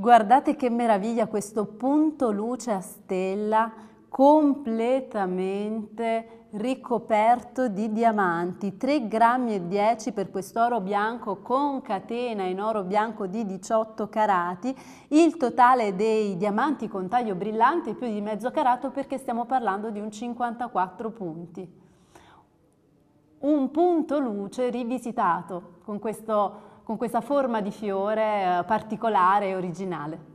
Guardate che meraviglia questo punto luce a stella completamente ricoperto di diamanti, 3 grammi e 10 per quest'oro bianco con catena in oro bianco di 18 carati, il totale dei diamanti con taglio brillante è più di mezzo carato perché stiamo parlando di un 54 punti un punto luce rivisitato con, questo, con questa forma di fiore eh, particolare e originale.